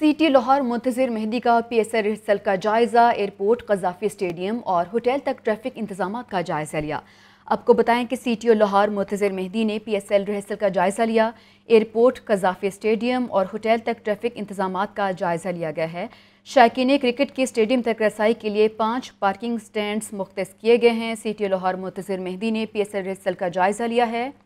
city Lahore मुंतजर Mehdi का P PSA rehearsal का जायजा एयरपोर्ट कजाफी स्टेडियम और होटल तक ट्रैफिक इंतजाम का जायजा लिया आपको बताएं कि सिटी लाहौर मुंतजर मेहंदी ने पीएसएल रिहर्सल का जायजा लिया एयरपोर्ट कजाफी स्टेडियम और होटल तक ट्रैफिक इंतजाम का जायजा लिया गया है शायकीन क्रिकेट के स्टेडियम तक रसाई के लिए पाँच पार्किंग स्टैंड मुख्त किए गए हैं सिटी लाहौर मुंतजर मेहदी ने एल रिहर्सल का जायजा लिया है